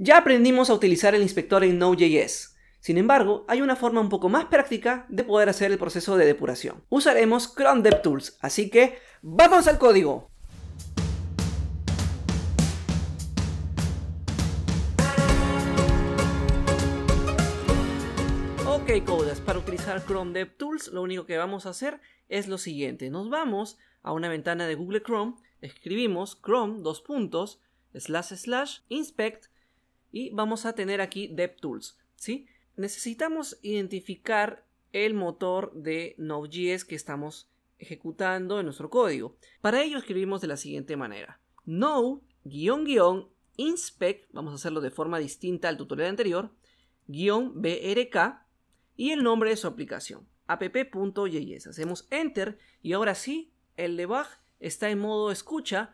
Ya aprendimos a utilizar el inspector en Node.js. Sin embargo, hay una forma un poco más práctica de poder hacer el proceso de depuración. Usaremos Chrome DevTools, así que ¡vamos al código! Ok, Codas, para utilizar Chrome DevTools, lo único que vamos a hacer es lo siguiente. Nos vamos a una ventana de Google Chrome, escribimos Chrome dos puntos, slash slash, inspect, y vamos a tener aquí DevTools, ¿sí? Necesitamos identificar el motor de Node.js que estamos ejecutando en nuestro código. Para ello escribimos de la siguiente manera. Node-inspect, vamos a hacerlo de forma distinta al tutorial anterior, brk y el nombre de su aplicación, app.js. Hacemos enter y ahora sí, el debug está en modo escucha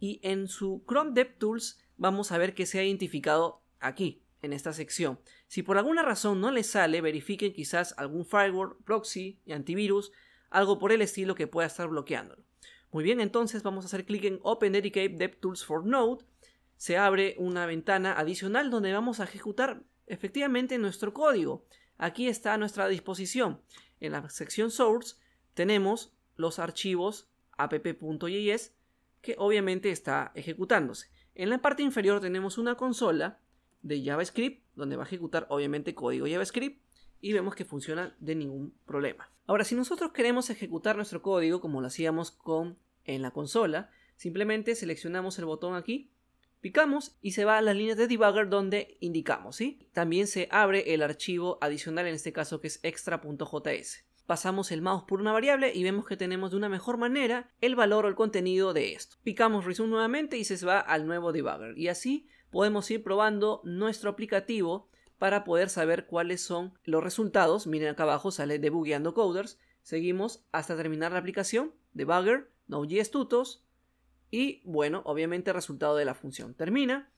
y en su Chrome DevTools vamos a ver que se ha identificado aquí, en esta sección. Si por alguna razón no le sale, verifiquen quizás algún firewall, proxy, y antivirus, algo por el estilo que pueda estar bloqueándolo. Muy bien, entonces vamos a hacer clic en Open Dedicate DevTools for Node. Se abre una ventana adicional donde vamos a ejecutar efectivamente nuestro código. Aquí está a nuestra disposición. En la sección Source tenemos los archivos app.js que obviamente está ejecutándose. En la parte inferior tenemos una consola de JavaScript, donde va a ejecutar obviamente código JavaScript, y vemos que funciona de ningún problema. Ahora, si nosotros queremos ejecutar nuestro código como lo hacíamos con en la consola, simplemente seleccionamos el botón aquí, picamos y se va a las líneas de debugger donde indicamos, También se abre el archivo adicional, en este caso que es extra.js pasamos el mouse por una variable y vemos que tenemos de una mejor manera el valor o el contenido de esto. Picamos resume nuevamente y se va al nuevo debugger. Y así podemos ir probando nuestro aplicativo para poder saber cuáles son los resultados. Miren acá abajo sale debugueando coders. Seguimos hasta terminar la aplicación, debugger, Node.js tutos y bueno, obviamente el resultado de la función termina.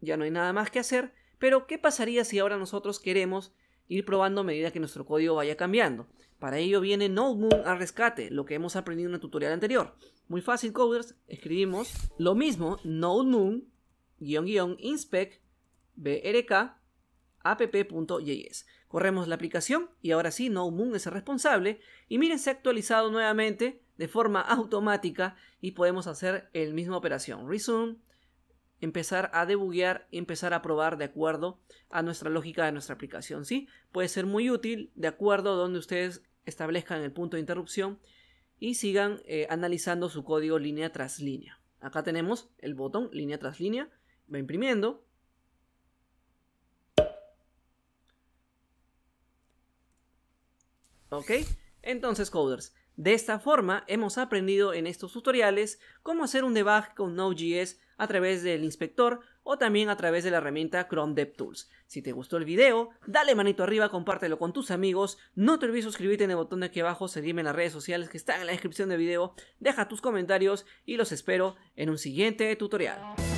Ya no hay nada más que hacer, pero ¿qué pasaría si ahora nosotros queremos ir probando a medida que nuestro código vaya cambiando. Para ello viene NodeMoon a rescate, lo que hemos aprendido en el tutorial anterior. Muy fácil, coders, escribimos lo mismo, NodeMoon, inspect, brk, app.js. Corremos la aplicación y ahora sí, NodeMoon es el responsable. Y miren, se ha actualizado nuevamente de forma automática y podemos hacer el misma operación. Resume, empezar a debuguear, empezar a probar de acuerdo a nuestra lógica de nuestra aplicación. ¿sí? Puede ser muy útil de acuerdo a donde ustedes establezcan el punto de interrupción y sigan eh, analizando su código línea tras línea. Acá tenemos el botón línea tras línea, va imprimiendo. Ok, entonces coders, de esta forma, hemos aprendido en estos tutoriales cómo hacer un debug con Node.js a través del inspector o también a través de la herramienta Chrome DevTools. Si te gustó el video, dale manito arriba, compártelo con tus amigos, no te olvides suscribirte en el botón de aquí abajo, seguirme en las redes sociales que están en la descripción del video, deja tus comentarios y los espero en un siguiente tutorial.